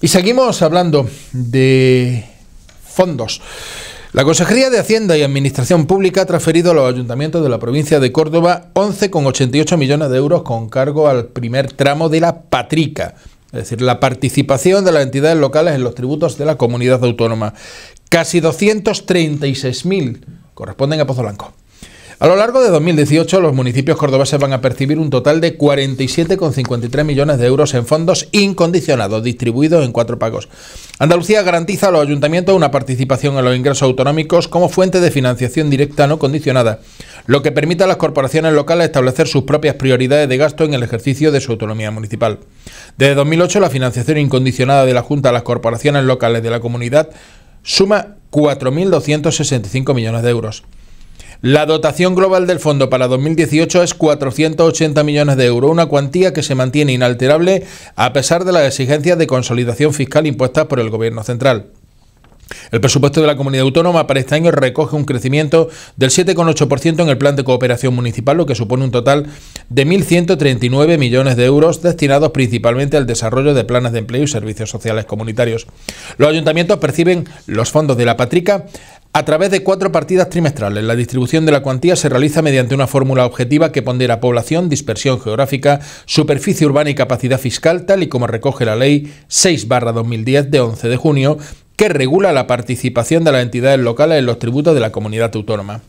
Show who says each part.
Speaker 1: Y seguimos hablando de fondos. La Consejería de Hacienda y Administración Pública ha transferido a los ayuntamientos de la provincia de Córdoba 11,88 millones de euros con cargo al primer tramo de la Patrica, es decir, la participación de las entidades locales en los tributos de la comunidad autónoma. Casi 236.000 corresponden a Pozo Blanco. A lo largo de 2018, los municipios cordobeses van a percibir un total de 47,53 millones de euros en fondos incondicionados, distribuidos en cuatro pagos. Andalucía garantiza a los ayuntamientos una participación en los ingresos autonómicos como fuente de financiación directa no condicionada, lo que permite a las corporaciones locales establecer sus propias prioridades de gasto en el ejercicio de su autonomía municipal. Desde 2008, la financiación incondicionada de la Junta a las corporaciones locales de la comunidad suma 4.265 millones de euros. La dotación global del fondo para 2018 es 480 millones de euros, una cuantía que se mantiene inalterable a pesar de las exigencias de consolidación fiscal impuestas por el Gobierno central. El presupuesto de la comunidad autónoma para este año recoge un crecimiento del 7,8% en el plan de cooperación municipal, lo que supone un total de 1.139 millones de euros destinados principalmente al desarrollo de planes de empleo y servicios sociales comunitarios. Los ayuntamientos perciben los fondos de la Patrica a través de cuatro partidas trimestrales. La distribución de la cuantía se realiza mediante una fórmula objetiva que pondera población, dispersión geográfica, superficie urbana y capacidad fiscal, tal y como recoge la Ley 6-2010 de 11 de junio, que regula la participación de las entidades locales en los tributos de la comunidad autónoma.